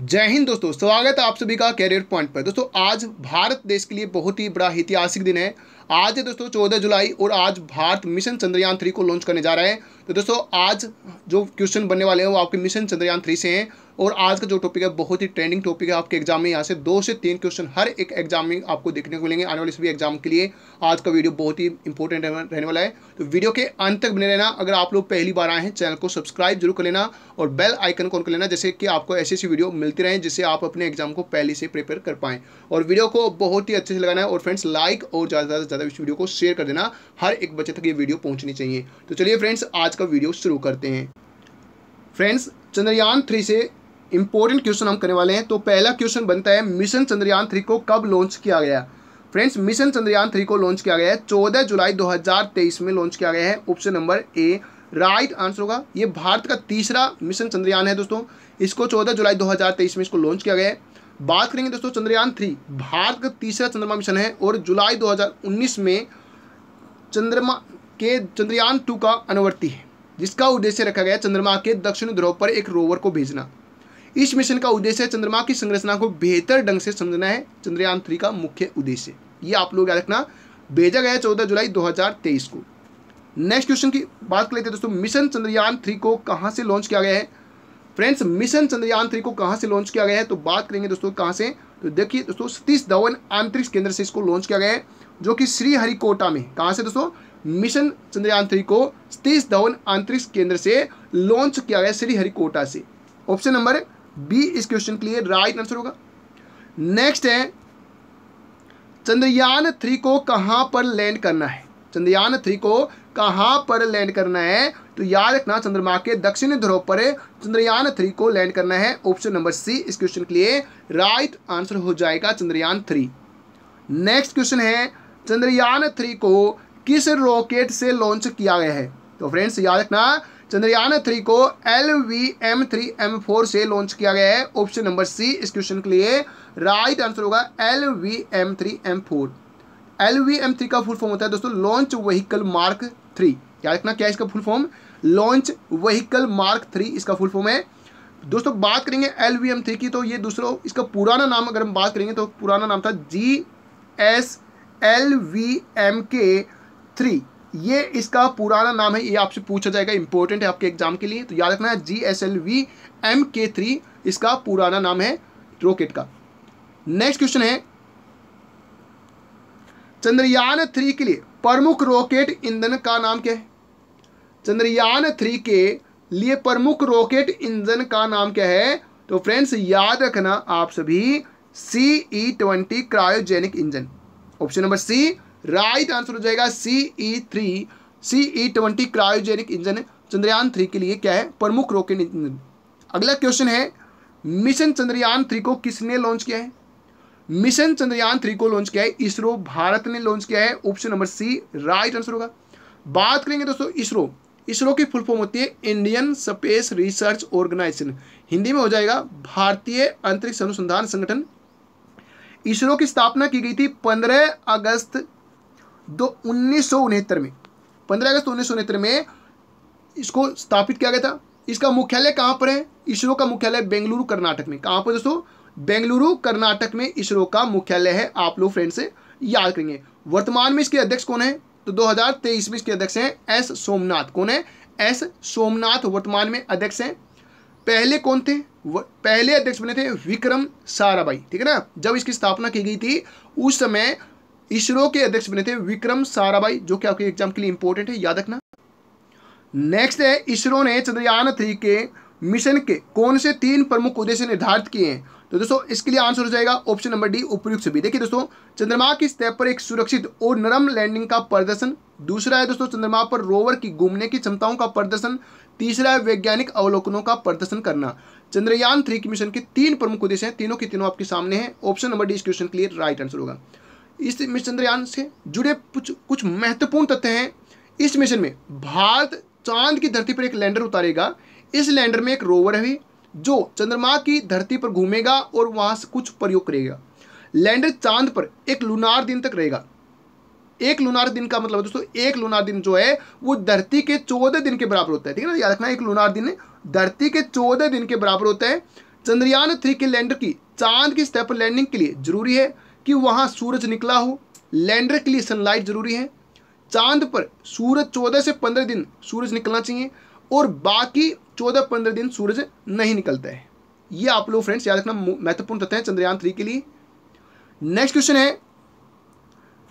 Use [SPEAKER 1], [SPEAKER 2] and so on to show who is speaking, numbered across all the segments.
[SPEAKER 1] जय हिंद दोस्तों स्वागत है आप सभी का कैरियर पॉइंट पर दोस्तों आज भारत देश के लिए बहुत ही बड़ा ऐतिहासिक दिन है आज है दोस्तों चौदह जुलाई और आज भारत मिशन चंद्रयान थ्री को लॉन्च करने जा रहा है तो दोस्तों आज जो क्वेश्चन बनने वाले हैं वो आपके मिशन चंद्रयान थ्री से हैं और आज का जो टॉपिक है बहुत ही ट्रेंडिंग टॉपिक है आपके एग्जाम में यहाँ से दो से तीन क्वेश्चन हर एक एग्जाम में आपको देखने को मिलेंगे आने वाले सभी एग्जाम के लिए आज का वीडियो बहुत ही इंपॉर्टेंट रहने वाला है तो वीडियो के अंत तक बने रहना अगर आप लोग पहली बार आए हैं चैनल को सब्सक्राइब जरूर कर लेना और बेल आइकन को कर लेना जैसे कि आपको ऐसी ऐसी वीडियो मिलती रहे जिससे आप अपने एग्जाम को पहले से प्रिपेयर कर पाएँ और वीडियो को बहुत ही अच्छे से लगाना है और फ्रेंड्स लाइक और ज़्यादा से ज़्यादा ज़्यादा इस वीडियो को शेयर कर देना हर एक बच्चे तक ये वीडियो पहुँचनी चाहिए तो चलिए फ्रेंड्स आज का वीडियो शुरू करते हैं फ्रेंड्स चंद्रयान थ्री से इंपॉर्टेंट क्वेश्चन हम करने वाले हैं तो पहला क्वेश्चन बनता है मिशन चंद्रयान थ्री को कब लॉन्च किया गया फ्रेंड्स मिशन चंद्रयान थ्री को लॉन्च किया गया है चौदह जुलाई 2023 में लॉन्च किया गया है option number A right answer होगा ये भारत का तीसरा मिशन चंद्रयान है दोस्तों इसको 14 जुलाई 2023 में इसको लॉन्च किया गया है बात करेंगे दोस्तों चंद्रयान थ्री भारत का तीसरा चंद्रमा मिशन है और जुलाई 2019 में चंद्रमा के चंद्रयान टू का अनुवर्ती है जिसका उद्देश्य रखा गया चंद्रमा के दक्षिण ध्रुव पर एक रोवर को भेजना इस मिशन का उद्देश्य चंद्रमा की संरचना को बेहतर ढंग से समझना है चंद्रयान थ्री का मुख्य उद्देश्य ये आप लोग याद रखना भेजा गया चौदह जुलाई दो को नेक्स्ट क्वेश्चन की बात कर लेते हैं दोस्तों मिशन चंद्रयान थ्री को कहाँ से लॉन्च किया गया है फ्रेंड्स मिशन चंद्रयान थ्री को कहाँ से लॉन्च किया गया है तो बात करेंगे दोस्तों कहाँ से तो देखिए दोस्तों सतीश धवन आंतरिक्ष केंद्र से इसको लॉन्च किया गया है जो कि श्रीहरिकोटा में कहाँ से दोस्तों मिशन चंद्रयान थ्री को सतीश धवन आंतरिक्ष केंद्र से लॉन्च किया गया श्रीहरिकोटा से ऑप्शन नंबर बी इस क्वेश्चन के लिए राइट आंसर होगा नेक्स्ट है चंद्रयान थ्री को कहाँ पर लैंड करना है चंद्रयान थ्री को कहाँ पर लैंड करना है तो याद रखना चंद्रमा के दक्षिणी ध्रुव पर चंद्रयान थ्री को लैंड करना है ऑप्शन नंबर सी इस क्वेश्चन के लिए राइट आंसर हो जाएगा चंद्रयान थ्री नेक्स्ट क्वेश्चन है चंद्रयान थ्री को किस रॉकेट से लॉन्च किया गया है तो फ्रेंड्स याद रखना चंद्रयान थ्री को L V M three M four से लॉन्च किया गया है ऑप्शन नंबर सी इस क्वेश्चन के लिए राइट आंसर होगा L V M three M four L V M three का फुल फॉर्म होता है दोस्तों लॉन्च वहीकल मार्क थ्री याद रखना क्या इसका full form launch vehicle mark three इसका फुल फॉर्म है दोस्तों बात करेंगे एल वी एम थ्री की तो ये दूसरों इसका पुराना नाम अगर हम बात करेंगे तो पुराना नाम था G S L V M K three ये इसका पुराना नाम है ये आपसे पूछा जाएगा इंपॉर्टेंट है आपके एग्जाम के लिए तो याद रखना है G S L V M K three इसका पुराना नाम है रॉकेट का नेक्स्ट क्वेश्चन है चंद्रयान थ्री के लिए प्रमुख रॉकेट ईंधन का नाम क्या है चंद्रयान थ्री के लिए प्रमुख रॉकेट इंजन का नाम क्या है तो फ्रेंड्स याद रखना आप सभी C E twenty cryogenic engine option number C right answer हो जाएगा C E three C E twenty cryogenic engine Chandrayaan three के लिए क्या है प्रमुख रॉकेट इंजन अगला क्वेश्चन है मिशन चंद्रयान थ्री को किसने लॉन्च किया है मिशन चंद्रयान थ्री को लॉन्च किया है इसरो भारत ने लॉन्च किया है option number C right answer होगा बात करेंगे दोस्तों इसरो इसरो की फुल फॉर्म होती है Indian space research organisation Hindi में हो जाएगा भारतीय अंतरिक्ष अनुसंधान संगठन इसरो की स्थापना की गई थी 15 अगस्त दो उन्नीस में 15 अगस्त उन्नीस में इसको स्थापित किया गया था इसका मुख्यालय कहाँ पर है इसरो का मुख्यालय बेंगलुरु कर्नाटक में कहाँ पर दोस्तों बेंगलुरु कर्नाटक में इसरो का मुख्यालय है आप लोग फ्रेंड से याद करेंगे वर्तमान में इसके अध्यक्ष कौन है तो 2023 हजार इसके अध्यक्ष हैं एस सोमनाथ कौन है एस सोमनाथ वर्तमान में अध्यक्ष हैं पहले कौन थे पहले अध्यक्ष बने थे विक्रम साराभाई ठीक है ना जब इसकी स्थापना की गई थी उस समय इसरो के अध्यक्ष बने थे विक्रम साराभाई जो कि आपके एग्जाम के लिए इंपॉर्टेंट है याद रखना नेक्स्ट है इसरो ने चंद्रयान थ्री के मिशन के कौन से तीन प्रमुख उद्देश्य निर्धारित किए हैं तो दोस्तों इसके लिए आंसर हो जाएगा ऑप्शन नंबर डी उपयुक्त सभी देखिए दोस्तों चंद्रमा की स्तर पर एक सुरक्षित और नरम लैंडिंग का प्रदर्शन दूसरा है दोस्तों चंद्रमा पर रोवर की घूमने की क्षमताओं का प्रदर्शन तीसरा है वैज्ञानिक अवलोकनों का प्रदर्शन करना चंद्रयान थ्री के मिशन के तीन प्रमुख उद्देश्य हैं तीनों के तीनों आपके सामने हैं ऑप्शन नंबर डी इस क्वेश्चन के लिए राइट आंसर होगा इस मिशन चंद्रयान से जुड़े कुछ कुछ महत्वपूर्ण तथ्य हैं इस मिशन में भारत चांद की धरती पर एक लैंडर उतारेगा इस लैंडर में एक रोवर है जो चंद्रमा की धरती पर घूमेगा और वहाँ से कुछ प्रयोग करेगा लैंडर चांद पर एक लुनार दिन तक रहेगा एक लुनार दिन का मतलब दोस्तों एक लुनार दिन जो है वो धरती के चौदह दिन के बराबर होता है ठीक है ना याद रखना एक लुनार दिन धरती के चौदह दिन के बराबर होता है चंद्रयान थ्री के लैंडर की चांद की स्टेप लैंडिंग के लिए जरूरी है कि वहाँ सूरज निकला हो लैंडर के लिए सनलाइट जरूरी है चांद पर सूरज चौदह से पंद्रह दिन सूरज निकलना चाहिए और बाकी चौदह पंद्रह दिन सूरज नहीं निकलता है ये आप लोग फ्रेंड्स याद रखना महत्वपूर्ण तथ्य है चंद्रयान थ्री के लिए नेक्स्ट क्वेश्चन है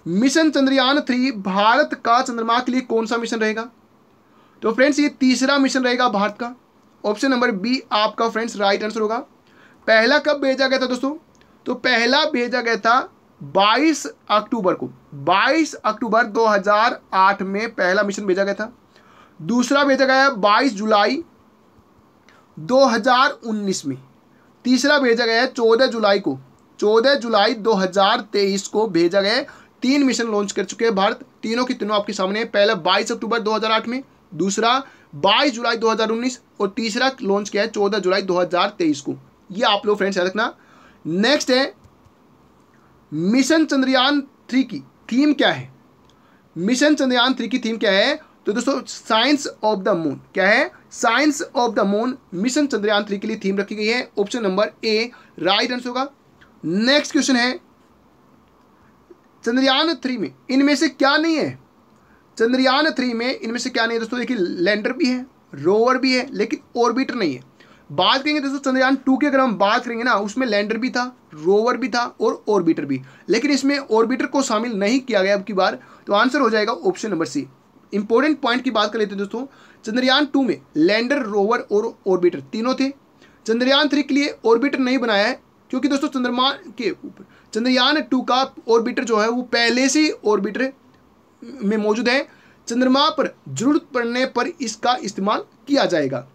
[SPEAKER 1] मिशन चंद्रयान थ्री भारत का चंद्रमा के लिए कौन सा मिशन रहेगा तो फ्रेंड्स ये तीसरा मिशन रहेगा भारत का ऑप्शन नंबर बी आपका फ्रेंड्स राइट आंसर होगा पहला कब भेजा गया था दोस्तों तो पहला भेजा गया था 22 अक्टूबर को 22 अक्टूबर 2008 में पहला मिशन भेजा गया था दूसरा भेजा गया है बाईस जुलाई 2019 में तीसरा भेजा गया है चौदह जुलाई को चौदह जुलाई 2023 को भेजा गया तीन मिशन लॉन्च कर चुके हैं भारत तीनों की तीनों आपके सामने बाईस पहला दो अक्टूबर आठ में दूसरा 22 जुलाई 2019 और तीसरा लॉन्च किया है 14 जुलाई 2023 को ये आप लोग फ्रेंड्स याद रखना नेक्स्ट है मिशन चंद्रयान थ्री की थीम क्या है मिशन चंद्रयान थ्री की थीम क्या है तो दोस्तों साइंस ऑफ द मून क्या है science of the moon mission Chandrayaan three के लिए थीम रखी गई है option number A right answer होगा नेक्स्ट क्वेश्चन है चंद्रयान थ्री में इनमें से क्या नहीं है चंद्रयान थ्री में इनमें से क्या नहीं है दोस्तों देखिए लैंडर भी है रोवर भी है लेकिन ऑर्बिटर नहीं है बात करेंगे दोस्तों चंद्रयान टू की अगर हम बात करेंगे ना उसमें लैंडर भी था रोवर भी था और ऑर्बिटर भी लेकिन इसमें ऑर्बिटर को शामिल नहीं किया गया अब की बार तो आंसर हो जाएगा option number C important point की बात कर लेते हैं दोस्तों चंद्रयान टू में लैंडर रोवर और ऑर्बिटर तीनों थे चंद्रयान थ्री के लिए ऑर्बिटर नहीं बनाया है क्योंकि दोस्तों चंद्रमा के ऊपर चंद्रयान टू का ऑर्बिटर जो है वो पहले से ऑर्बिटर में मौजूद है चंद्रमा पर जरूरत पड़ने पर इसका इस्तेमाल किया जाएगा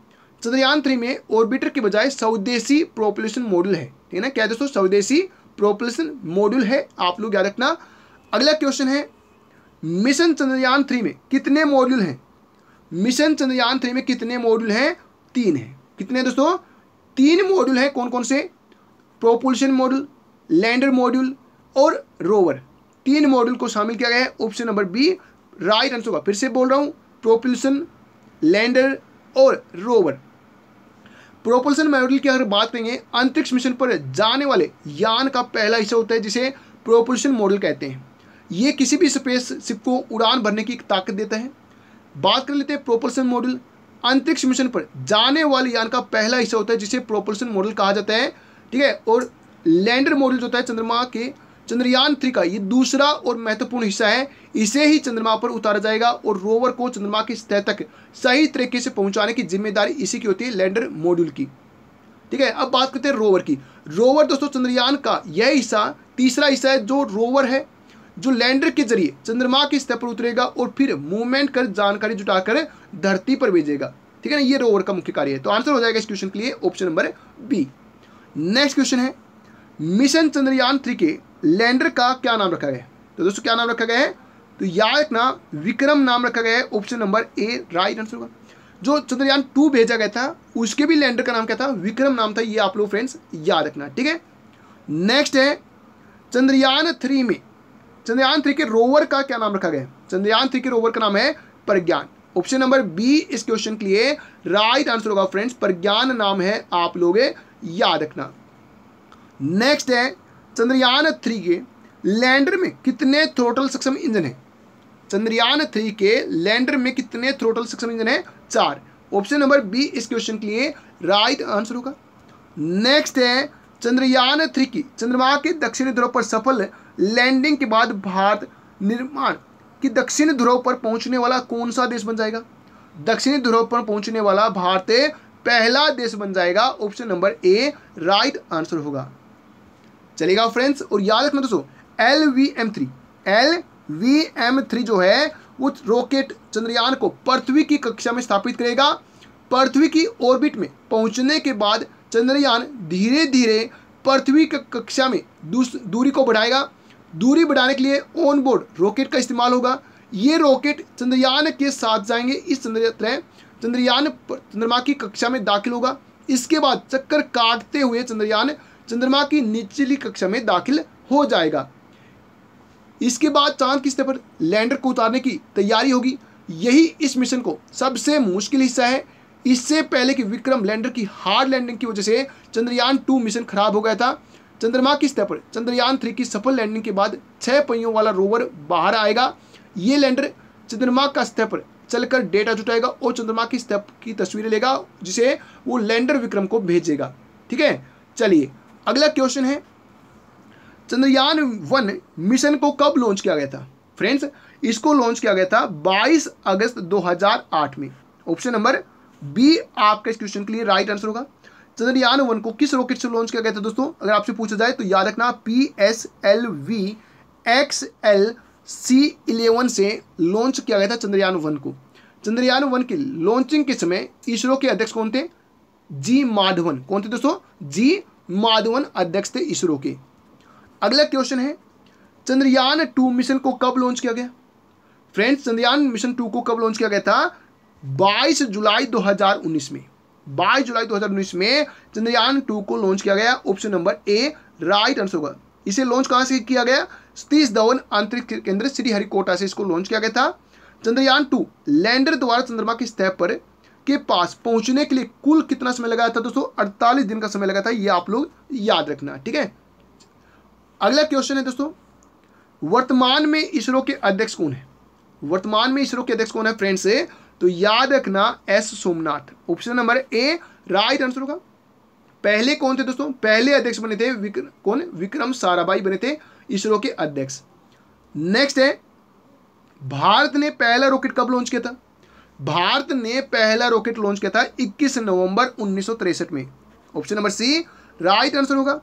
[SPEAKER 1] चंद्रयान थ्री में ऑर्बिटर के बजाय स्वदेशी प्रोपल्यूशन मॉडल है ठीक है ना क्या दोस्तों स्वदेशी प्रोपल्यूशन मॉड्यूल है आप लोग याद रखना अगला क्वेश्चन है मिशन चंद्रयान थ्री में कितने मॉड्यूल हैं मिशन चंद्रयान थ्री में कितने मॉड्यूल हैं तीन हैं कितने दोस्तों तीन मॉड्यूल हैं कौन कौन से प्रोपुलशन मॉड्यूल लैंडर मॉड्यूल और रोवर तीन मॉड्यूल को शामिल किया गया है option number B right answer होगा फिर से बोल रहा हूँ प्रोपुलशन लैंडर और रोवर प्रोपल्सन मॉड्यूल की अगर बात करेंगे अंतरिक्ष मिशन पर जाने वाले यान का पहला हिस्सा होता है जिसे प्रोपल्सन मॉडल कहते हैं ये किसी भी स्पेस शिप को उड़ान भरने की ताकत देता है बात कर लेते हैं प्रोपल्सन मॉडल अंतरिक्ष मिशन पर जाने वाले यान का पहला हिस्सा होता है जिसे प्रोपल्सन मॉडल कहा जाता है ठीक है और लैंडर मॉडल जो होता है चंद्रमा के चंद्रयान थ्री का ये दूसरा और महत्वपूर्ण हिस्सा है इसे ही चंद्रमा पर उतारा जाएगा और रोवर को चंद्रमा की सतह तक सही तरीके से पहुंचाने की जिम्मेदारी इसी की होती है लैंडर मॉड्यूल की ठीक है अब बात करते हैं रोवर की रोवर दोस्तों चंद्रयान का यह हिस्सा तीसरा हिस्सा है जो रोवर है जो लैंडर के जरिए चंद्रमा की स्तर पर उतरेगा और फिर मूवमेंट कर जानकारी जुटाकर धरती पर भेजेगा ठीक है ना ये रोवर का मुख्य कार्य है तो आंसर हो जाएगा इस क्वेश्चन के लिए option number B next question है मिशन चंद्रयान थ्री के लैंडर का क्या नाम रखा गया है तो दोस्तों क्या नाम रखा गया है तो याद रखना विक्रम नाम रखा गया है option number A right answer होगा जो चंद्रयान टू भेजा गया था उसके भी लैंडर का नाम क्या था विक्रम नाम था ये आप लोग फ्रेंड्स याद रखना ठीक है नेक्स्ट है चंद्रयान थ्री में चंद्रयान थ्री के रोवर का क्या नाम रखा गया चंद्रयान थ्री के रोवर का नाम है प्रज्ञान ऑप्शन नंबर बी इस क्वेश्चन के लिए राइट आंसर होगा फ्रेंड्स प्रज्ञान नाम है आप लोग याद रखना नेक्स्ट है चंद्रयान थ्री के लैंडर में कितने थ्रोटल सक्षम इंजन है चंद्रयान थ्री के लैंडर में कितने थ्रोटल सक्षम इंजन है चार ऑप्शन नंबर बी इस क्वेश्चन के लिए राइट आंसर होगा नेक्स्ट है चंद्रयान थ्री की चंद्रमा के दक्षिणी ध्रुव पर सफल लैंडिंग के बाद भारत निर्माण कि दक्षिणी ध्रुव पर पहुंचने वाला कौन सा देश बन जाएगा दक्षिणी ध्रुव पर पहुंचने वाला भारत पहला देश बन जाएगा option number A right answer होगा चलेगा फ्रेंड्स और याद रखना दोस्तों L V M three L V M three जो है वो रॉकेट चंद्रयान को पृथ्वी की कक्षा में स्थापित करेगा पृथ्वी की ऑर्बिट में पहुंचने के बाद चंद्रयान धीरे धीरे पृथ्वी कक्षा में दूरी को बढ़ाएगा दूरी बढ़ाने के लिए ऑन बोर्ड रॉकेट का इस्तेमाल होगा ये रॉकेट चंद्रयान के साथ जाएंगे इस चंद्र चंद्रयान चंद्रमा की कक्षा में दाखिल होगा इसके बाद चक्कर काटते हुए चंद्रयान चंद्रमा की निचली कक्षा में दाखिल हो जाएगा इसके बाद चांद की स्तर पर लैंडर को उतारने की तैयारी होगी यही इस मिशन को सबसे मुश्किल हिस्सा है इससे पहले कि विक्रम लैंडर की हार्ड लैंडिंग की वजह से चंद्रयान टू मिशन खराब हो गया था चंद्रमा की सतह पर चंद्रयान थ्री की सफल लैंडिंग के बाद छह पहियों वाला रोवर बाहर आएगा ये लैंडर चंद्रमा का सतह पर चलकर डेटा जुटाएगा और चंद्रमा की सतह की तस्वीरें लेगा जिसे वो लैंडर विक्रम को भेजेगा ठीक है चलिए अगला क्वेश्चन है चंद्रयान वन मिशन को कब लॉन्च किया गया था फ्रेंड्स इसको लॉन्च किया गया था 22 अगस्त 2008 में ऑप्शन नंबर बी आपका इस क्वेश्चन के लिए राइट आंसर होगा चंद्रयान वन को किस रॉकेट से लॉन्च किया गया था दोस्तों अगर आपसे पूछा जाए तो याद रखना P S L V X L C eleven से लॉन्च किया गया था चंद्रयान वन को चंद्रयान वन की लॉन्चिंग के समय इसरो के अध्यक्ष कौन थे जी माधवन कौन थे दोस्तों जी माधवन अध्यक्ष थे इसरो के अगला क्वेश्चन है चंद्रयान टू मिशन को कब लॉन्च किया गया फ्रेंड्स चंद्रयान मिशन टू को कब लॉन्च किया गया था 22 जुलाई 2019 में 22 जुलाई 2019 में चंद्रयान टू को लॉन्च किया गया option number A right answer होगा इसे लॉन्च कहां से किया गया सतीश धवन आंतरिक केंद्र हरिकोटा से इसको लॉन्च किया गया था चंद्रयान टू लैंडर द्वारा चंद्रमा की स्तर पर के पास पहुंचने के लिए कुल कितना समय लगा था दोस्तों अड़तालीस दिन का समय लगा था ये आप लोग याद रखना ठीक है अगला क्वेश्चन है दोस्तों वर्तमान में इसरो के अध्यक्ष कौन है वर्तमान में इसरो के अध्यक्ष कौन है फ्रेंड्स तो याद रखना S Somanath option number A right answer होगा पहले कौन थे दोस्तों पहले अध्यक्ष बने थे विक्र, कौन विक्रम साराभाई बने थे इसरो के अध्यक्ष नेक्स्ट है भारत ने पहला रॉकेट कब लॉन्च किया था भारत ने पहला रॉकेट लॉन्च किया था 21 नवंबर उन्नीस में option number C right answer होगा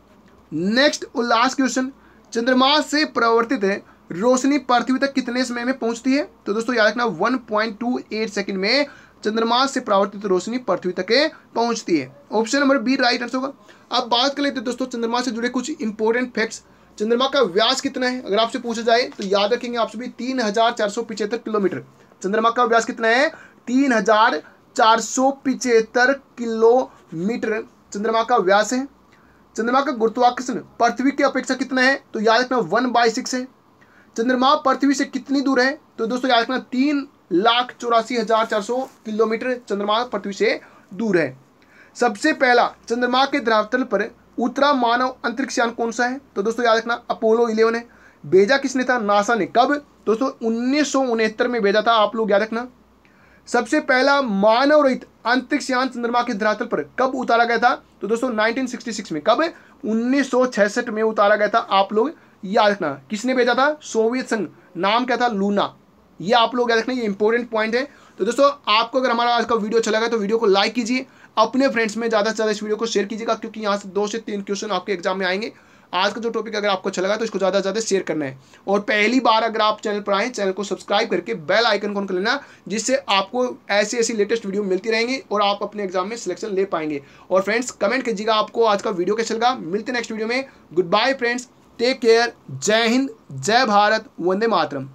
[SPEAKER 1] नेक्स्ट और लास्ट क्वेश्चन चंद्रमा से प्रवर्तित है रोशनी पृथ्वी तक कितने समय में पहुंचती है तो दोस्तों याद रखना 1.28 सेकंड में चंद्रमा से प्रावर्तित रोशनी पृथ्वी तक पहुंचती है option number B right answer होगा अब बात कर लेते दोस्तों चंद्रमा से जुड़े कुछ इंपॉर्टेंट फैक्ट्स चंद्रमा का व्यास कितना है अगर आपसे पूछा जाए तो याद रखेंगे आप सभी तीन हजार चार सौ पिछहत्तर किलोमीटर चंद्रमा का व्यास कितना है तीन हजार चार सौ पिचहत्तर किलोमीटर चंद्रमा का व्यास है चंद्रमा का गुरुत्वाकर्षण पृथ्वी की अपेक्षा कितना है तो याद रखना वन बाई सिक्स है चंद्रमा पृथ्वी से कितनी दूर है तो दोस्तों याद रखना तीन लाख चौरासी हजार चार सौ किलोमीटर चंद्रमा पृथ्वी से दूर है सबसे पहला चंद्रमा के धरातल पर उतरा मानव अंतरिक्ष यान कौन सा है तो दोस्तों याद रखना अपोलो इलेवन है भेजा किसने था नासा ने कब दोस्तों उन्नीस में भेजा था आप लोग याद रखना सबसे पहला मानव रहित अंतरिक्ष यान चंद्रमा के धरातल पर कब उतारा गया था तो दोस्तों 1966 में कब 1966 में उतारा गया था आप लोग याद रखना किसने भेजा था सोवियत संघ नाम क्या था लूना ये आप लोग याद रखना ये इंपॉर्टेंट पॉइंट है तो दोस्तों आपको अगर हमारा आज का वीडियो अच्छा लगा तो वीडियो को लाइक कीजिए अपने फ्रेंड्स में ज़्यादा से ज़्यादा इस वीडियो को शेयर कीजिएगा क्योंकि यहाँ से दो से तीन क्वेश्चन आपके एग्जाम में आएंगे आज का जो टॉपिक अगर आपको अच्छा लगा तो इसको ज़्यादा से ज़्यादा शेयर करना है और पहली बार अगर आप चैनल पर आएँ चैनल को सब्सक्राइब करके बेल आइकन को कर लेना जिससे आपको ऐसी ऐसी लेटेस्ट वीडियो मिलती रहेंगी और आप अपने एग्जाम में सिलेक्शन ले पाएंगे और फ्रेंड्स कमेंट कीजिएगा आपको आज का वीडियो कैसे लगा मिलते नेक्स्ट वीडियो में good bye friends take care जय हिंद जय भारत वंदे मातरम